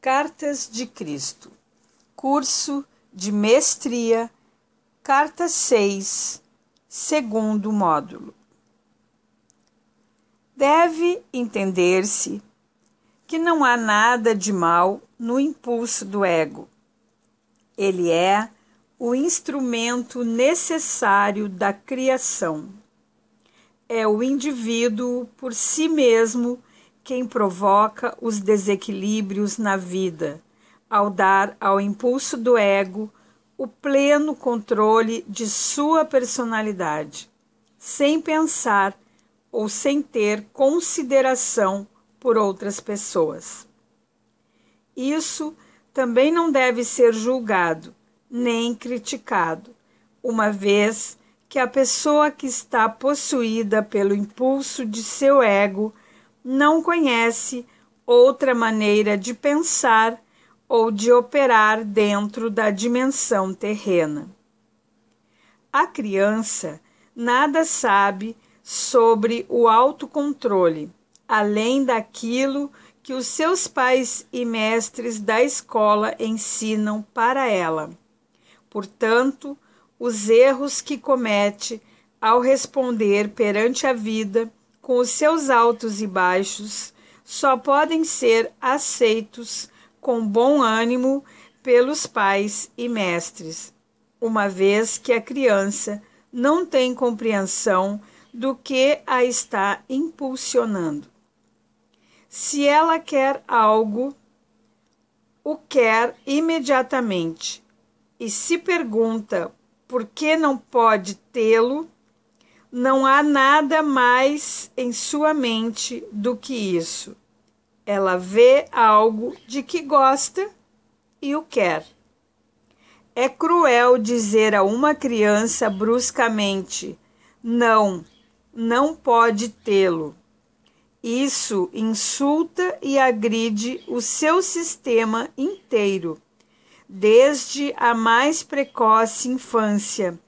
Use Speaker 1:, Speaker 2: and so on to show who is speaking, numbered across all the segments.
Speaker 1: Cartas de Cristo, curso de mestria, carta 6, segundo módulo. Deve entender-se que não há nada de mal no impulso do ego. Ele é o instrumento necessário da criação. É o indivíduo por si mesmo quem provoca os desequilíbrios na vida, ao dar ao impulso do ego o pleno controle de sua personalidade, sem pensar ou sem ter consideração por outras pessoas. Isso também não deve ser julgado nem criticado, uma vez que a pessoa que está possuída pelo impulso de seu ego não conhece outra maneira de pensar ou de operar dentro da dimensão terrena. A criança nada sabe sobre o autocontrole, além daquilo que os seus pais e mestres da escola ensinam para ela. Portanto, os erros que comete ao responder perante a vida com os seus altos e baixos, só podem ser aceitos com bom ânimo pelos pais e mestres, uma vez que a criança não tem compreensão do que a está impulsionando. Se ela quer algo, o quer imediatamente e se pergunta por que não pode tê-lo não há nada mais em sua mente do que isso. Ela vê algo de que gosta e o quer. É cruel dizer a uma criança bruscamente: não, não pode tê-lo. Isso insulta e agride o seu sistema inteiro, desde a mais precoce infância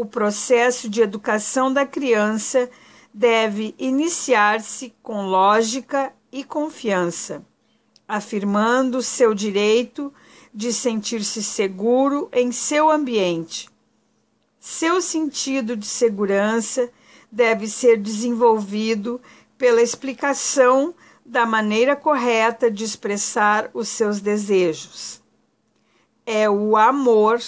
Speaker 1: o processo de educação da criança deve iniciar-se com lógica e confiança, afirmando seu direito de sentir-se seguro em seu ambiente. Seu sentido de segurança deve ser desenvolvido pela explicação da maneira correta de expressar os seus desejos. É o amor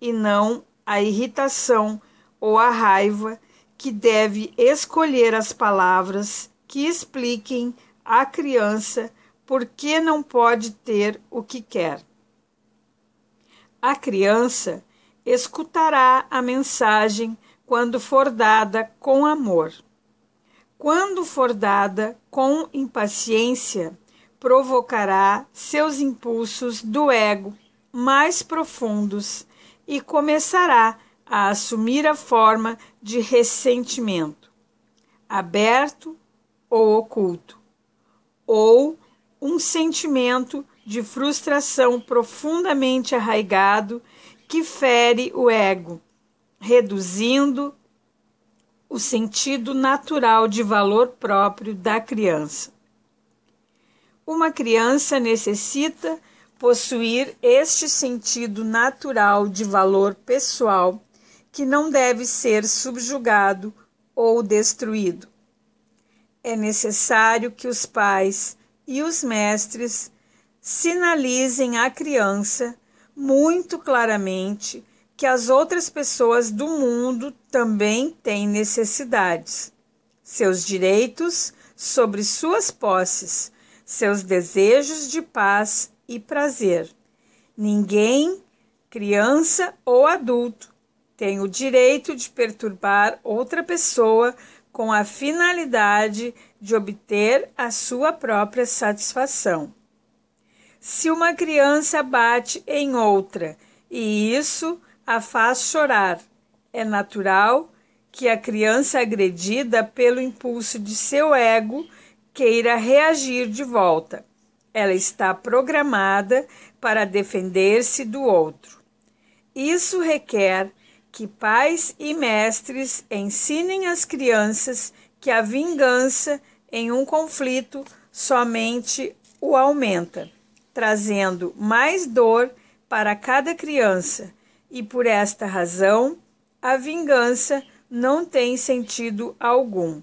Speaker 1: e não a irritação ou a raiva que deve escolher as palavras que expliquem à criança por que não pode ter o que quer. A criança escutará a mensagem quando for dada com amor. Quando for dada com impaciência, provocará seus impulsos do ego mais profundos e começará a assumir a forma de ressentimento, aberto ou oculto, ou um sentimento de frustração profundamente arraigado que fere o ego, reduzindo o sentido natural de valor próprio da criança. Uma criança necessita possuir este sentido natural de valor pessoal que não deve ser subjugado ou destruído. É necessário que os pais e os mestres sinalizem à criança muito claramente que as outras pessoas do mundo também têm necessidades, seus direitos sobre suas posses, seus desejos de paz e prazer. Ninguém, criança ou adulto, tem o direito de perturbar outra pessoa com a finalidade de obter a sua própria satisfação. Se uma criança bate em outra e isso a faz chorar, é natural que a criança agredida pelo impulso de seu ego queira reagir de volta. Ela está programada para defender-se do outro. Isso requer que pais e mestres ensinem às crianças que a vingança em um conflito somente o aumenta, trazendo mais dor para cada criança, e por esta razão a vingança não tem sentido algum.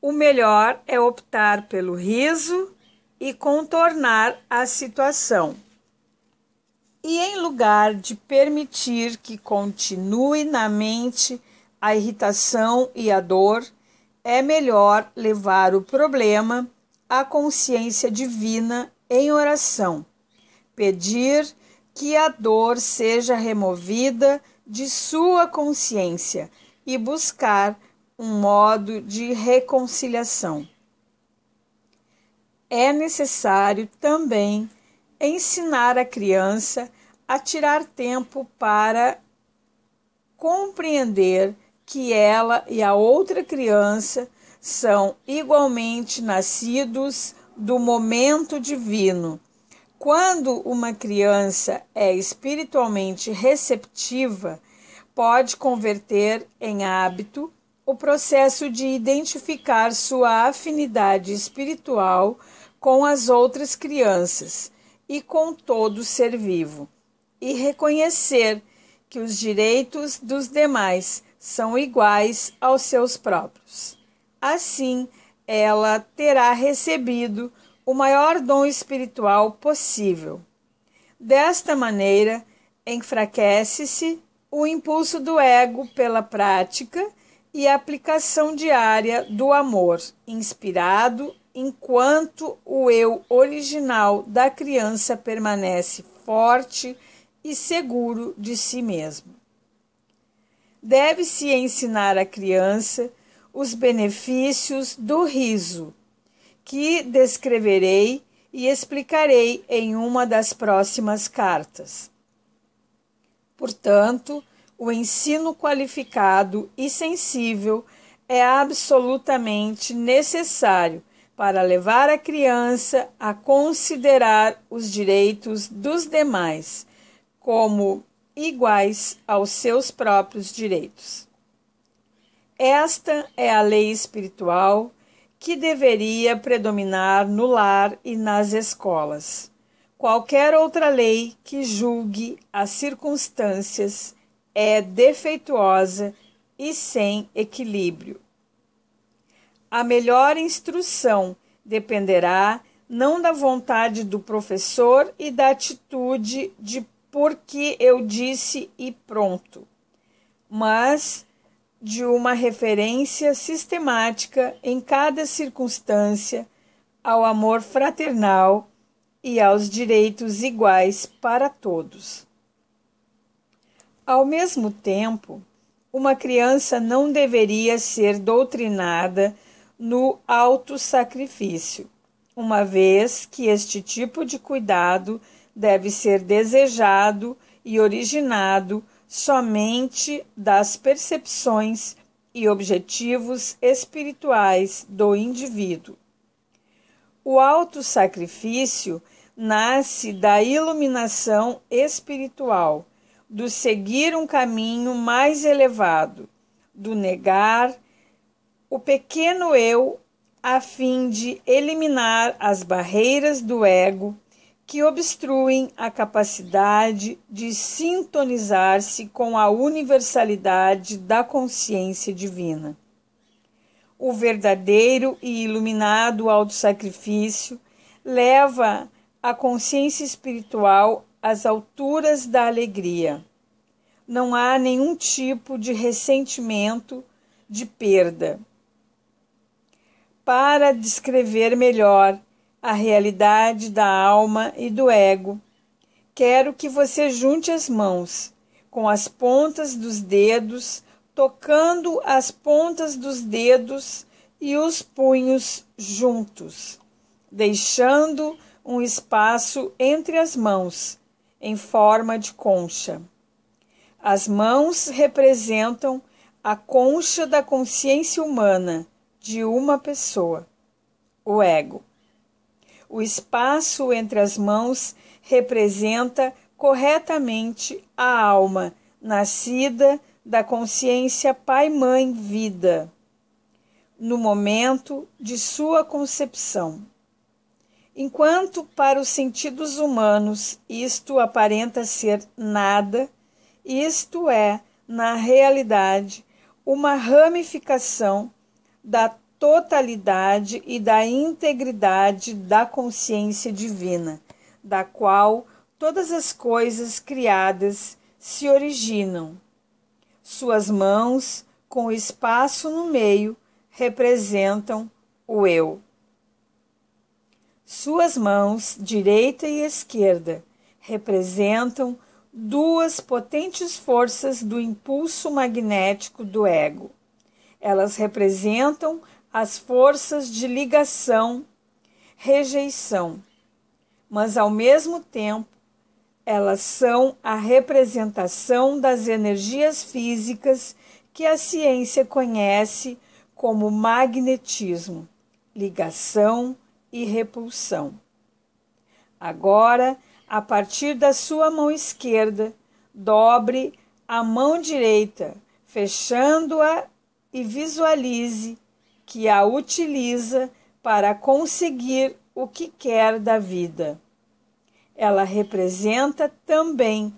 Speaker 1: O melhor é optar pelo riso e contornar a situação. E em lugar de permitir que continue na mente a irritação e a dor, é melhor levar o problema à consciência divina em oração, pedir que a dor seja removida de sua consciência e buscar um modo de reconciliação é necessário também ensinar a criança a tirar tempo para compreender que ela e a outra criança são igualmente nascidos do momento divino. Quando uma criança é espiritualmente receptiva, pode converter em hábito o processo de identificar sua afinidade espiritual com as outras crianças e com todo ser vivo, e reconhecer que os direitos dos demais são iguais aos seus próprios. Assim, ela terá recebido o maior dom espiritual possível. Desta maneira, enfraquece-se o impulso do ego pela prática e aplicação diária do amor, inspirado enquanto o eu original da criança permanece forte e seguro de si mesmo. Deve-se ensinar à criança os benefícios do riso, que descreverei e explicarei em uma das próximas cartas. Portanto, o ensino qualificado e sensível é absolutamente necessário para levar a criança a considerar os direitos dos demais como iguais aos seus próprios direitos. Esta é a lei espiritual que deveria predominar no lar e nas escolas. Qualquer outra lei que julgue as circunstâncias é defeituosa e sem equilíbrio. A melhor instrução dependerá não da vontade do professor e da atitude de porque eu disse e pronto, mas de uma referência sistemática em cada circunstância ao amor fraternal e aos direitos iguais para todos. Ao mesmo tempo, uma criança não deveria ser doutrinada no autossacrifício, uma vez que este tipo de cuidado deve ser desejado e originado somente das percepções e objetivos espirituais do indivíduo. O autossacrifício nasce da iluminação espiritual, do seguir um caminho mais elevado, do negar, o pequeno eu a fim de eliminar as barreiras do ego que obstruem a capacidade de sintonizar-se com a universalidade da consciência divina. O verdadeiro e iluminado autossacrifício leva a consciência espiritual às alturas da alegria. Não há nenhum tipo de ressentimento, de perda para descrever melhor a realidade da alma e do ego. Quero que você junte as mãos com as pontas dos dedos, tocando as pontas dos dedos e os punhos juntos, deixando um espaço entre as mãos, em forma de concha. As mãos representam a concha da consciência humana de uma pessoa, o ego. O espaço entre as mãos representa corretamente a alma nascida da consciência Pai-Mãe Vida, no momento de sua concepção. Enquanto para os sentidos humanos isto aparenta ser nada, isto é, na realidade, uma ramificação da totalidade e da integridade da consciência divina, da qual todas as coisas criadas se originam. Suas mãos, com espaço no meio, representam o eu. Suas mãos, direita e esquerda, representam duas potentes forças do impulso magnético do ego. Elas representam as forças de ligação, rejeição, mas ao mesmo tempo elas são a representação das energias físicas que a ciência conhece como magnetismo, ligação e repulsão. Agora, a partir da sua mão esquerda, dobre a mão direita, fechando-a e visualize que a utiliza para conseguir o que quer da vida. Ela representa também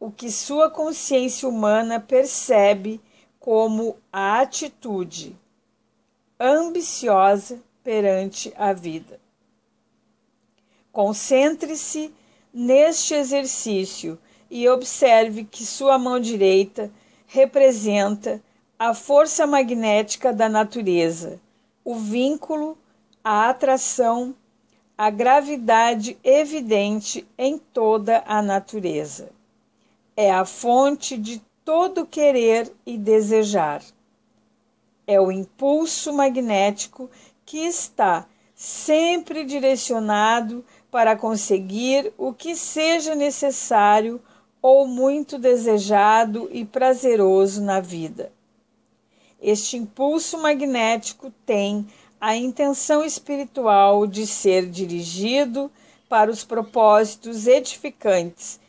Speaker 1: o que sua consciência humana percebe como a atitude ambiciosa perante a vida. Concentre-se neste exercício e observe que sua mão direita representa a força magnética da natureza, o vínculo, a atração, a gravidade evidente em toda a natureza. É a fonte de todo querer e desejar. É o impulso magnético que está sempre direcionado para conseguir o que seja necessário ou muito desejado e prazeroso na vida. Este impulso magnético tem a intenção espiritual de ser dirigido para os propósitos edificantes,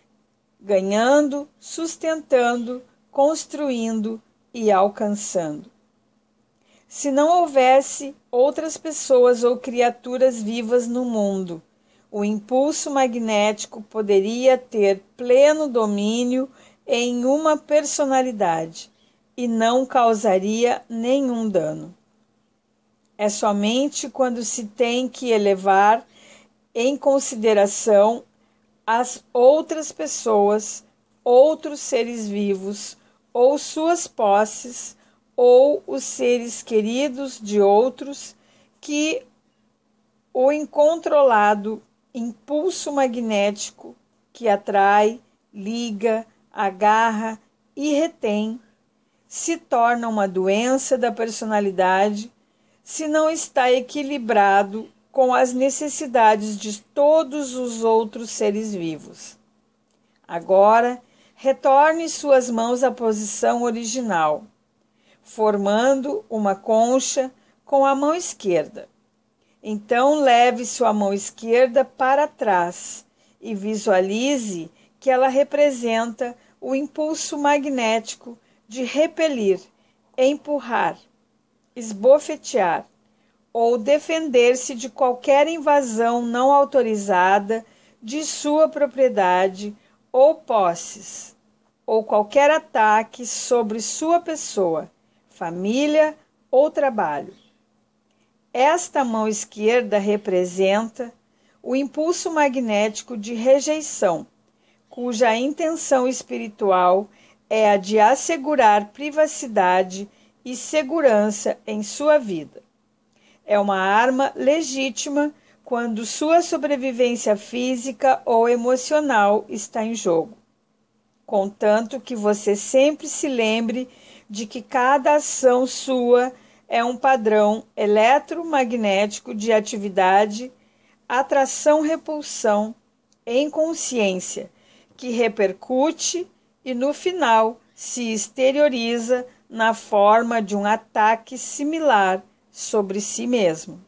Speaker 1: ganhando, sustentando, construindo e alcançando. Se não houvesse outras pessoas ou criaturas vivas no mundo, o impulso magnético poderia ter pleno domínio em uma personalidade e não causaria nenhum dano. É somente quando se tem que elevar em consideração as outras pessoas, outros seres vivos, ou suas posses, ou os seres queridos de outros, que o incontrolado impulso magnético que atrai, liga, agarra e retém se torna uma doença da personalidade se não está equilibrado com as necessidades de todos os outros seres vivos. Agora, retorne suas mãos à posição original, formando uma concha com a mão esquerda. Então, leve sua mão esquerda para trás e visualize que ela representa o impulso magnético de repelir, empurrar, esbofetear ou defender-se de qualquer invasão não autorizada de sua propriedade ou posses, ou qualquer ataque sobre sua pessoa, família ou trabalho. Esta mão esquerda representa o impulso magnético de rejeição, cuja intenção espiritual é é a de assegurar privacidade e segurança em sua vida. É uma arma legítima quando sua sobrevivência física ou emocional está em jogo. Contanto que você sempre se lembre de que cada ação sua é um padrão eletromagnético de atividade, atração-repulsão em consciência, que repercute e no final se exterioriza na forma de um ataque similar sobre si mesmo.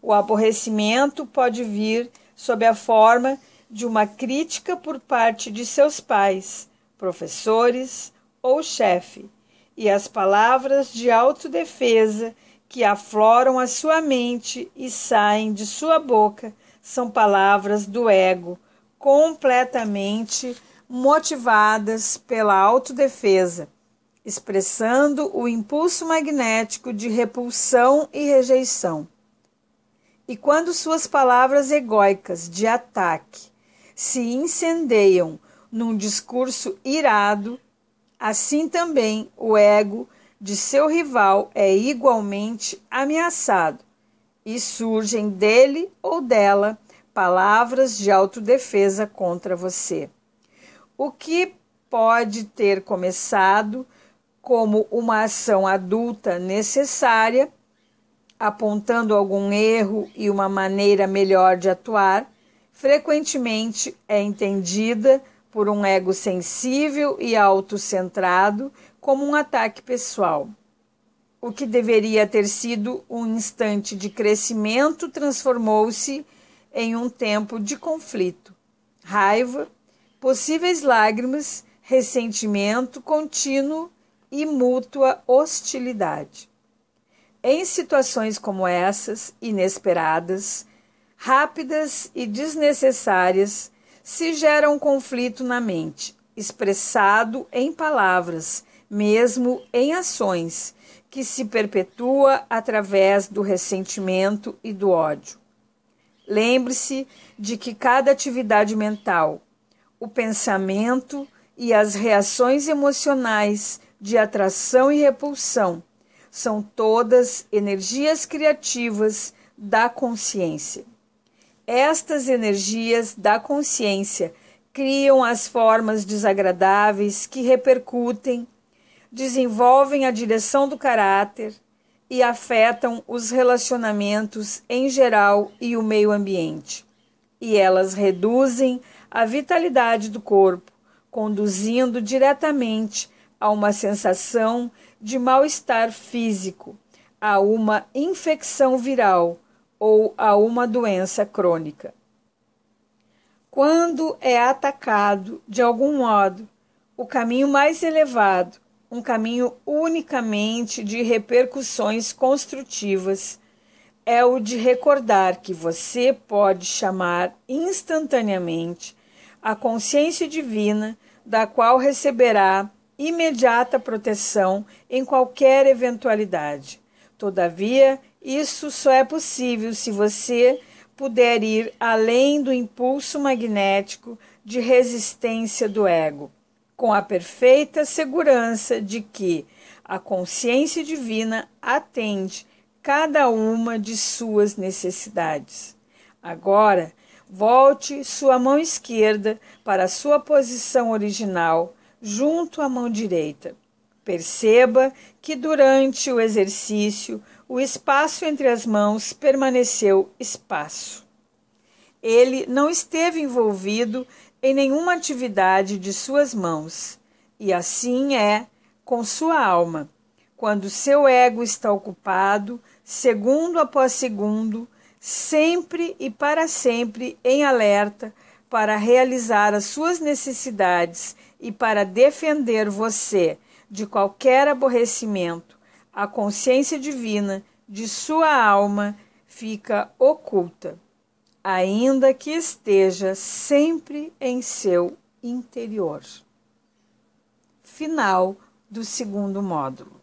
Speaker 1: O aborrecimento pode vir sob a forma de uma crítica por parte de seus pais, professores ou chefe, e as palavras de autodefesa que afloram a sua mente e saem de sua boca são palavras do ego completamente motivadas pela autodefesa, expressando o impulso magnético de repulsão e rejeição. E quando suas palavras egóicas de ataque se incendeiam num discurso irado, assim também o ego de seu rival é igualmente ameaçado e surgem dele ou dela palavras de autodefesa contra você o que pode ter começado como uma ação adulta necessária, apontando algum erro e uma maneira melhor de atuar, frequentemente é entendida por um ego sensível e autocentrado como um ataque pessoal. O que deveria ter sido um instante de crescimento transformou-se em um tempo de conflito, raiva possíveis lágrimas, ressentimento contínuo e mútua hostilidade. Em situações como essas, inesperadas, rápidas e desnecessárias, se gera um conflito na mente, expressado em palavras, mesmo em ações, que se perpetua através do ressentimento e do ódio. Lembre-se de que cada atividade mental, o pensamento e as reações emocionais de atração e repulsão são todas energias criativas da consciência. Estas energias da consciência criam as formas desagradáveis que repercutem, desenvolvem a direção do caráter e afetam os relacionamentos em geral e o meio ambiente. E elas reduzem a vitalidade do corpo, conduzindo diretamente a uma sensação de mal-estar físico, a uma infecção viral ou a uma doença crônica. Quando é atacado de algum modo, o caminho mais elevado, um caminho unicamente de repercussões construtivas, é o de recordar que você pode chamar instantaneamente a consciência divina, da qual receberá imediata proteção em qualquer eventualidade. Todavia, isso só é possível se você puder ir além do impulso magnético de resistência do ego, com a perfeita segurança de que a consciência divina atende cada uma de suas necessidades. Agora, Volte sua mão esquerda para a sua posição original, junto à mão direita. Perceba que durante o exercício o espaço entre as mãos permaneceu espaço. Ele não esteve envolvido em nenhuma atividade de suas mãos, e assim é com sua alma. Quando seu ego está ocupado, segundo após segundo, sempre e para sempre em alerta para realizar as suas necessidades e para defender você de qualquer aborrecimento. A consciência divina de sua alma fica oculta, ainda que esteja sempre em seu interior. Final do segundo módulo.